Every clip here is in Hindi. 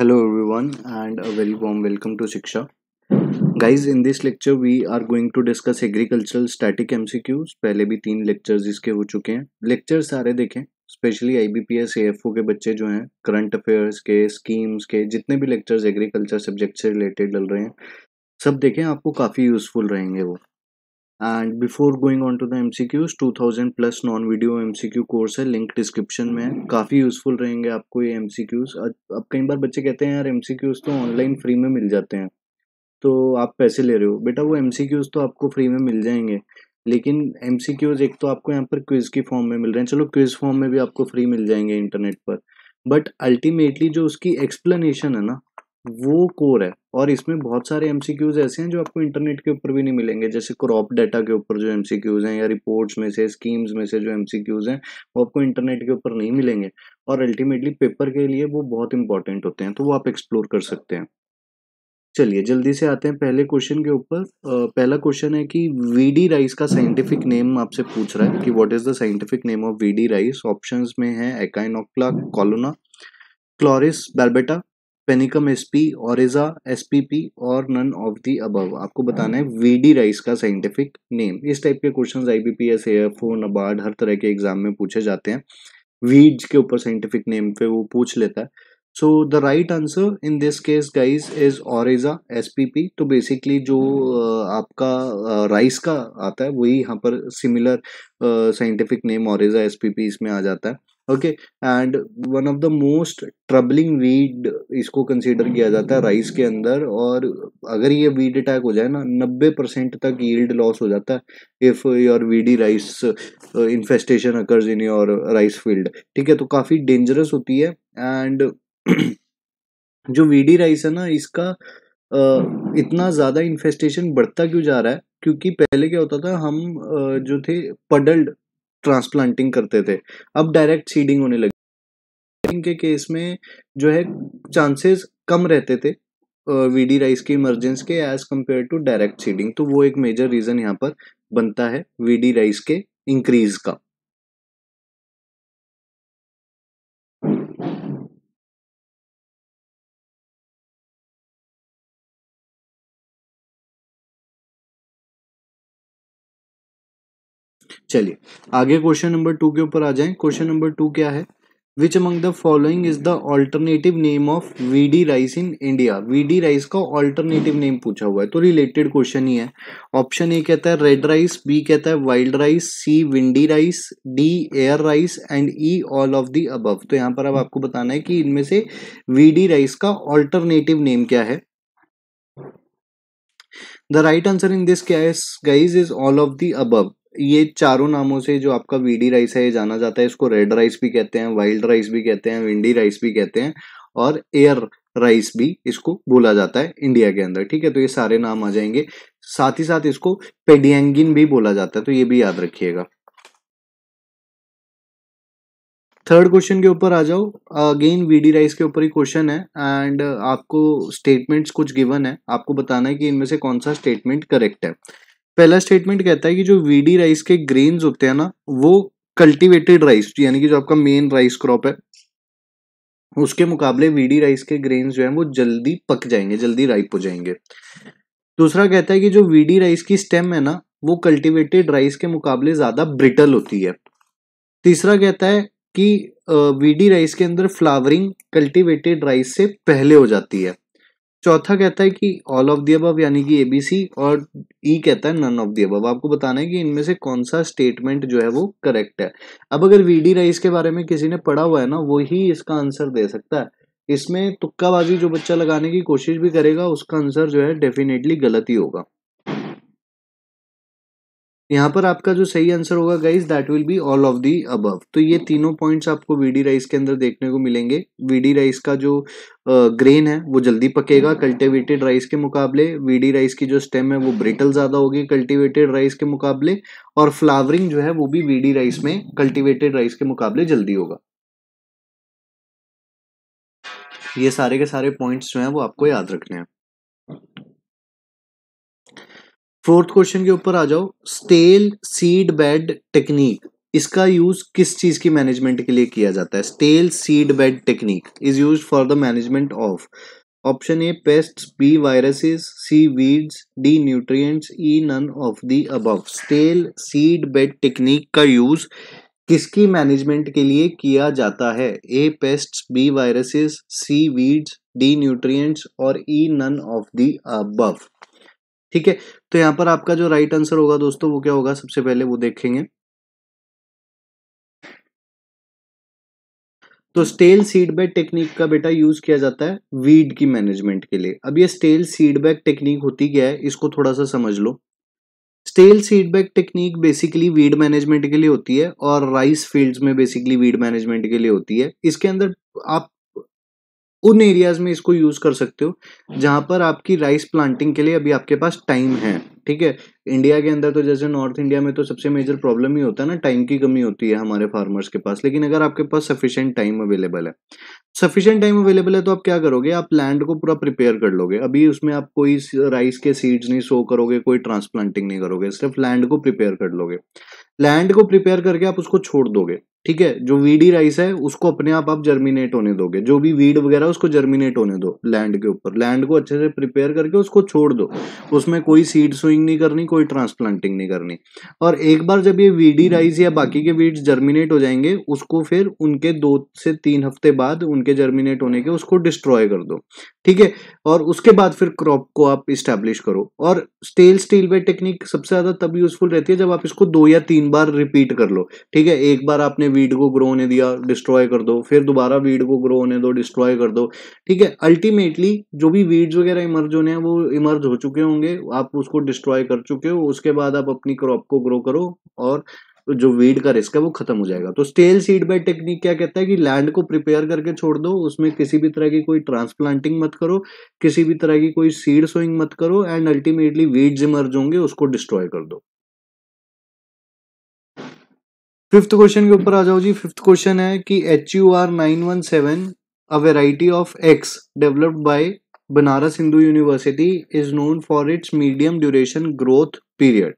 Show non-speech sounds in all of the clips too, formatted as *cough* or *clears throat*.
Hello hello everyone and a very warm welcome to shiksha guys in this lecture we are going to discuss agricultural static mcqs पहले भी तीन लेक्चर्स इसके हो चुके हैं लेक्चर सारे देखें specially I B P S F O के बच्चे जो हैं करंट अफेयर्स के स्कीम्स के जितने भी लेक्चर्स एग्रीकल्चर सब्जेक्ट से रिलेटेड डल रहे हैं सब देखें आपको काफ़ी यूजफुल रहेंगे वो and before going on to the M C Qs two thousand plus non video M C Q course है लिंक डिस्क्रिप्शन में है काफ़ी यूजफुल रहेंगे आपको ये एम सी क्यूज अब कई बार बच्चे कहते हैं यार एम सी क्यूज तो ऑनलाइन फ्री में मिल जाते हैं तो आप पैसे ले रहे हो बेटा वो एम सी क्यूज तो आपको फ्री में मिल जाएंगे लेकिन एम सी क्यूज एक तो आपको यहाँ पर क्विज़ की फॉर्म में मिल रहे हैं चलो क्विज़ फॉर्म में भी आपको फ्री मिल जाएंगे इंटरनेट पर बट अल्टीमेटली जो उसकी एक्सप्लेनेशन है ना वो कोर है और इसमें बहुत सारे एमसीक्यूज ऐसे हैं जो आपको इंटरनेट के ऊपर भी नहीं मिलेंगे जैसे क्रॉप डाटा के ऊपर जो एमसीक्यूज हैं या रिपोर्ट्स में से स्कीम्स में से जो एमसीक्यूज हैं वो आपको इंटरनेट के ऊपर नहीं मिलेंगे और अल्टीमेटली पेपर के लिए वो बहुत इंपॉर्टेंट होते हैं तो वो आप एक्सप्लोर कर सकते हैं चलिए जल्दी से आते हैं पहले क्वेश्चन के ऊपर पहला क्वेश्चन है कि वीडी राइस का साइंटिफिक नेम आपसे पूछ रहा है कि what is the scientific name of weedy rice options में है Echinochloa colona Chloris barbata Panicum SP P SPP और नन ऑफ दी अबव आपको बताना है वीडी hmm. राइस का साइंटिफिक नेम इस टाइप के क्वेश्चंस आईबीपीएस एएफओ नबार्ड हर तरह के एग्जाम में पूछे जाते हैं वीड्स के ऊपर साइंटिफिक नेम पे वो पूछ लेता है so the right answer in this case guys is Oryza SPP तो बेसिकली जो hmm. आपका राइस का आता है वही यहाँ पर similar scientific name Oryza SPP इसमें आ जाता है okay and one of the most troubling weed इसको कंसिडर किया जाता है राइस के अंदर और अगर ये वीड अटैक हो जाए ना नब्बे परसेंट तक यील्ड लॉस हो जाता है if your weedy rice infestation occurs in your rice field ठीक है तो काफ़ी डेंजरस होती है एंड *clears throat* जो वीडी राइस है ना इसका uh, इतना ज़्यादा इन्फेस्टेशन बढ़ता क्यों जा रहा है क्योंकि पहले क्या होता था हम uh, जो थे पडल्ड ट्रांसप्लांटिंग करते थे अब डायरेक्ट सीडिंग होने लगी के केस में जो है चांसेस कम रहते थे वीडी राइस के इमरजेंस के as compared to direct seeding तो वो एक मेजर रीज़न यहाँ पर बनता है वीडी राइस के इंक्रीज का चलिए आगे क्वेश्चन नंबर टू के ऊपर आ जाए क्वेश्चन नंबर टू क्या है which among the following is the alternative name of weedy rice in India weedy rice का ऑल्टरनेटिव नेम पूछा हुआ है तो रिलेटेड क्वेश्चन ही है ऑप्शन ए कहता है रेड राइस बी कहता है wild rice C windy rice D air rice and E all of the above तो यहाँ पर अब आपको बताना है कि इनमें से वी डी राइस का ऑल्टरनेटिव नेम क्या है the right answer in this क्या guys is all of the above ये चारों नामों से जो आपका वीडी राइस है ये जाना जाता है इसको रेड राइस भी कहते हैं वाइल्ड राइस भी कहते हैं विंडी राइस भी कहते हैं और एयर राइस भी इसको बोला जाता है इंडिया के अंदर ठीक है तो ये सारे नाम आ जाएंगे साथ ही साथ इसको पेडियंगिन भी बोला जाता है तो ये भी याद रखिएगा थर्ड क्वेश्चन के ऊपर आ जाओ अगेन वीडी राइस के ऊपर ही क्वेश्चन है एंड आपको स्टेटमेंट्स कुछ गिवन है आपको बताना है कि इनमें से कौन सा स्टेटमेंट करेक्ट है पहला स्टेटमेंट कहता है कि जो वीडी राइस के ग्रेन्स होते हैं ना वो कल्टीवेटेड राइस यानी कि जो आपका मेन राइस क्रॉप है उसके मुकाबले वीडी राइस के ग्रेन्स जो है वो जल्दी पक जाएंगे जल्दी राइप हो जाएंगे दूसरा कहता है कि जो वीडी राइस की स्टेम है ना वो कल्टीवेटेड राइस के मुकाबले ज़्यादा ब्रिटल होती है तीसरा कहता है कि वीडी राइस के अंदर फ्लावरिंग कल्टीवेटेड राइस से पहले हो जाती है चौथा कहता है कि ऑल ऑफ दी अबव यानी कि एबीसी और ई e कहता है नन ऑफ दी अबव आपको बताना है कि इनमें से कौन सा स्टेटमेंट जो है वो करेक्ट है अब अगर वीडी राइस के बारे में किसी ने पढ़ा हुआ है ना वो ही इसका आंसर दे सकता है इसमें तुक्काबाजी जो बच्चा लगाने की कोशिश भी करेगा उसका आंसर जो है डेफिनेटली गलत ही होगा यहाँ पर आपका जो सही आंसर होगा guys that will be all of the above तो ये तीनों पॉइंट्स आपको वीडी राइस के अंदर देखने को मिलेंगे वीडी राइस का जो ग्रेन है वो जल्दी पकेगा कल्टिवेटेड राइस के मुकाबले वीडी राइस की जो स्टेम है वो ब्रिटल ज़्यादा होगी कल्टिवेटेड राइस के मुकाबले और फ्लावरिंग जो है वो भी वीडी राइस में कल्टिवेटेड राइस के मुकाबले जल्दी होगा ये सारे के सारे पॉइंट्स जो हैं वो आपको याद रखने हैं फोर्थ क्वेश्चन के ऊपर आ जाओ स्टेल सीड बेड टेक्निक इसका यूज किस चीज की मैनेजमेंट के लिए किया जाता है stale seed bed technique is use for the management of option A pest B viruses C weeds D nutrients E none of the above stale seed bed technique का यूज किसकी मैनेजमेंट के लिए किया जाता है A pest B viruses C weeds D nutrients और E none of the above ठीक है तो यहां पर आपका जो राइट आंसर होगा दोस्तों वो क्या होगा सबसे पहले वो देखेंगे तो स्टेल सीडबैक टेक्निक का बेटा यूज किया जाता है वीड की मैनेजमेंट के लिए अब ये स्टेल सीडबैक टेक्निक होती क्या है इसको थोड़ा सा समझ लो stale seedbed technique basically weed management के लिए होती है और राइस फील्ड्स में बेसिकली वीड मैनेजमेंट के लिए होती है इसके अंदर आप उन एरियाज में इसको यूज कर सकते हो जहां पर आपकी राइस प्लांटिंग के लिए अभी आपके पास टाइम है ठीक है इंडिया के अंदर तो जैसे नॉर्थ इंडिया में तो सबसे मेजर प्रॉब्लम ही होता है ना टाइम की कमी होती है हमारे फार्मर्स के पास लेकिन अगर आपके पास सफिशियंट टाइम अवेलेबल है सफिशियंट टाइम अवेलेबल है तो आप क्या करोगे आप लैंड को पूरा प्रिपेयर कर लोगे अभी उसमें आप कोई राइस के सीड्स नहीं सो करोगे कोई ट्रांसप्लांटिंग नहीं करोगे सिर्फ लैंड को प्रिपेयर कर लोगे लैंड को प्रिपेयर करके आप उसको छोड़ दोगे ठीक है जो वीडी राइस है उसको अपने आप आप जर्मिनेट होने दोगे जो भी वीड वगैरह उसको जर्मिनेट होने दो लैंड के ऊपर लैंड को अच्छे से प्रिपेयर करके उसको छोड़ दो उसमें कोई सीड स्विंग नहीं करनी कोई ट्रांसप्लांटिंग नहीं करनी और एक बार जब ये वीडी राइस या बाकी के वीड्स जर्मिनेट हो जाएंगे उसको फिर उनके दो से तीन हफ्ते बाद उनके जर्मिनेट होने के उसको डिस्ट्रॉय कर दो ठीक है और उसके बाद फिर क्रॉप को आप इस्टेब्लिश करो और स्टेल स्टील वे टेक्निक सबसे ज्यादा तब यूजफुल रहती है जब आप इसको दो या तीन बार रिपीट कर लो ठीक है एक बार आपने वीड को ग्रो होने दिया डिस्ट्रॉय कर दो फिर दोबारा वीड को ग्रो होने दो डिस्ट्रॉय कर दो ठीक है अल्टीमेटली जो भी वीड्स वगैरह इमर्ज होने हैं वो इमर्ज हो चुके होंगे आप उसको डिस्ट्रॉय कर चुके हो उसके बाद आप अपनी क्रॉप को ग्रो करो और जो वीड का रिस्क है वो खत्म हो जाएगा तो स्टेल सीड बेड टेक्निक क्या कहता है कि लैंड को प्रिपेयर करके छोड़ दो उसमें किसी भी तरह की कोई ट्रांसप्लांटिंग मत करो किसी भी तरह की कोई सीड सोइंग मत करो एंड अल्टीमेटली वीड्स इमर्ज होंगे उसको डिस्ट्रॉय कर दो फिफ्थ क्वेश्चन के ऊपर आ जाओ जी फिफ्थ क्वेश्चन है कि H U R nine one seven a variety of X developed by Banaras Hindu University is known for its medium duration growth period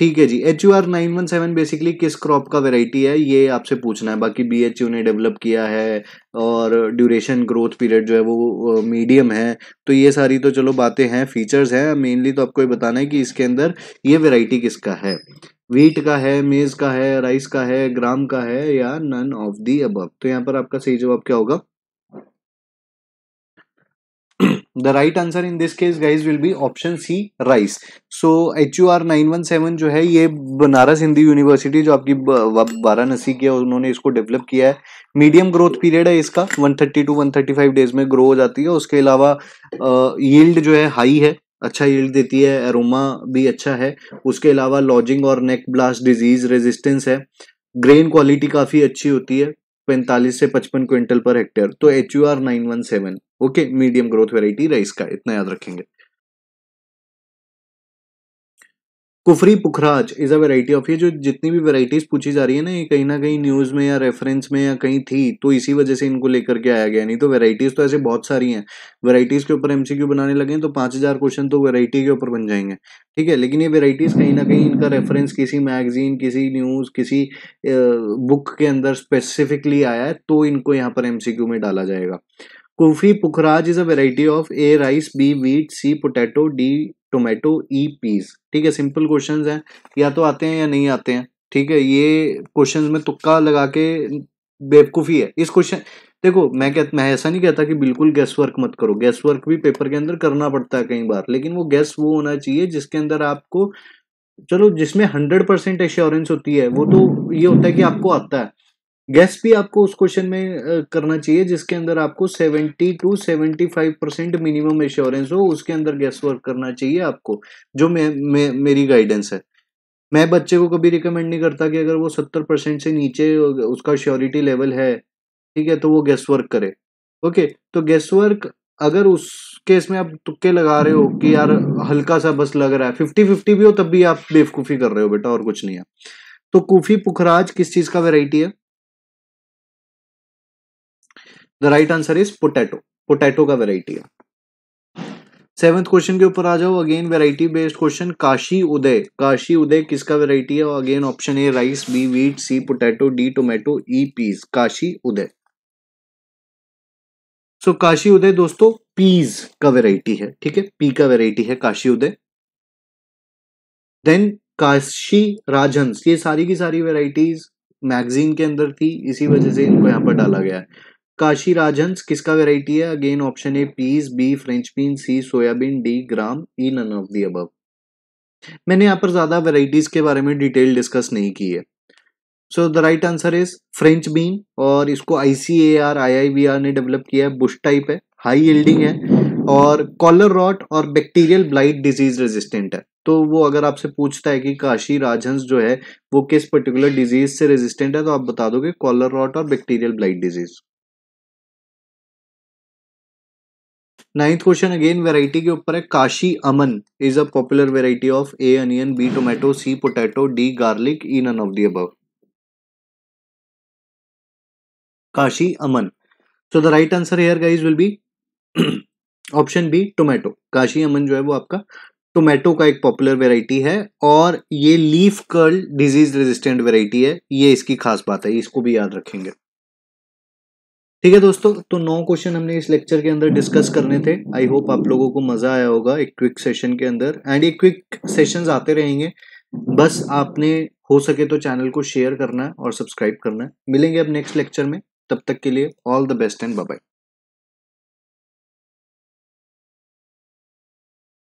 ठीक है जी H U R nine one seven basically किस क्रॉप का वेराइटी है ये आपसे पूछना है बाकी बी एच यू ने डेवलप किया है और ड्यूरेशन ग्रोथ पीरियड जो है वो मीडियम है तो ये सारी तो चलो बातें हैं फीचर्स हैं मेनली तो आपको ये बताना है कि इसके अंदर ये वेराइटी किसका है वीट का है मेज का है राइस का है ग्राम का है या नन ऑफ दी अब तो यहाँ पर आपका सही जवाब क्या होगा the right answer in this case guys will be option C rice so H U R nine one seven जो है ये बनारस हिंदी यूनिवर्सिटी जो आपकी वाराणसी की है उन्होंने इसको डेवलप किया है मीडियम ग्रोथ पीरियड है इसका one thirty two one thirty five days में ग्रो हो जाती है उसके अलावा यील्ड जो है हाई है अच्छा यील्ड देती है एरोमा भी अच्छा है उसके अलावा लॉजिंग और नेक ब्लास्ट डिजीज रेजिस्टेंस है ग्रेन क्वालिटी काफ़ी अच्छी होती है पैंतालीस से पचपन क्विंटल पर हेक्टेयर तो H U R nine one seven okay medium growth variety rice का इतना याद रखेंगे Kufri Pukhraj is a variety of ये जो जितनी भी वेराइटीज पूछी जा रही है ना ये कहीं ना कहीं न्यूज में या रेफरेंस में या कहीं थी तो इसी वजह से इनको लेकर के आया गया नहीं तो वेराइटीज तो ऐसे बहुत सारी हैं वेराइटीज के ऊपर एमसीक्यू बनाने लगे तो पांच हजार क्वेश्चन तो वेराइटी के ऊपर बन जाएंगे ठीक है लेकिन ये वेराइटीज कहीं ना कहीं इनका रेफरेंस किसी मैगजीन किसी न्यूज किसी बुक के अंदर स्पेसिफिकली आया है तो इनको यहाँ पर एमसीक्यू में डाला जाएगा Kufri Pukhraj is a variety of A rice B wheat C potato D tomato E peas ठीक है सिंपल क्वेश्चन हैं या तो आते हैं या नहीं आते हैं ठीक है ये क्वेश्चन में तुक्का लगा के बेवकूफ़ी है इस क्वेश्चन देखो मैं कह मैं ऐसा नहीं कहता कि बिल्कुल गैस वर्क मत करो गैस वर्क भी पेपर के अंदर करना पड़ता है कई बार लेकिन वो गैस वो होना चाहिए जिसके अंदर आपको चलो जिसमें हंड्रेड परसेंट एश्योरेंस होती है वो तो ये होता है कि आपको आता है गैस भी आपको उस क्वेश्चन में करना चाहिए जिसके अंदर आपको 70 टू 75 परसेंट मिनिमम एश्योरेंस हो उसके अंदर गैस वर्क करना चाहिए आपको जो मे, मे, मेरी गाइडेंस है मैं बच्चे को कभी रिकमेंड नहीं करता कि अगर वो 70 परसेंट से नीचे उसका श्योरिटी लेवल है ठीक है तो वो गैस वर्क करे ओके तो गैस वर्क अगर उस केस में आप तुक्के लगा रहे हो कि यार हल्का सा बस लग रहा है फिफ्टी फिफ्टी भी हो तब भी आप बेवकूफ़ी कर रहे हो बेटा और कुछ नहीं है तो कूफी पुखराज किस चीज़ का वेराइटी है the right answer is potato potato का वेराइटी है सेवंथ क्वेश्चन के ऊपर आ जाओ again variety based question Kashi Uday Kashi Uday किसका वेराइटी है again option A rice B wheat C potato D tomato E peas Kashi Uday so so, Kashi Uday दोस्तों पीज का वेराइटी है ठीक है पी का वेराइटी है काशी उदय देन काशी राजंस ये सारी की सारी वेराइटीज मैगजीन के अंदर थी इसी वजह से इनको यहां पर डाला गया है काशी राजहंस किसका वेराइटी है again option A peas B French bean C soybean D gram E none of the अब मैंने यहाँ पर ज्यादा वेराइटीज के बारे में डिटेल डिस्कस नहीं की है so the right answer is French bean और इसको I C A R I I V R ने डेवलप किया है बुश टाइप है हाई यील्डिंग है और कॉलर रॉट और बैक्टीरियल ब्लाइट डिजीज रेजिस्टेंट है तो वो अगर आपसे पूछता है कि काशी राजहंस जो है वो किस पर्टिकुलर डिजीज से रेजिस्टेंट है तो आप बता दोगे कॉलर रॉट और bacterial blight disease ninth question again variety के ऊपर है Kashi Aman is a popular variety of A onion B tomato C potato D garlic E none of the अब Kashi Aman so the right answer here guys will be option B tomato Kashi Aman जो है वो आपका टोमेटो का एक पॉपुलर वेराइटी है और ये leaf curl disease resistant variety है ये इसकी खास बात है इसको भी याद रखेंगे ठीक है दोस्तों तो नौ क्वेश्चन हमने इस लेक्चर के अंदर डिस्कस करने थे आई होप आप लोगों को मजा आया होगा एक क्विक सेशन के अंदर एंड ये क्विक सेशंस आते रहेंगे बस आपने हो सके तो चैनल को शेयर करना है और सब्सक्राइब करना है मिलेंगे अब नेक्स्ट लेक्चर में तब तक के लिए all the best and bye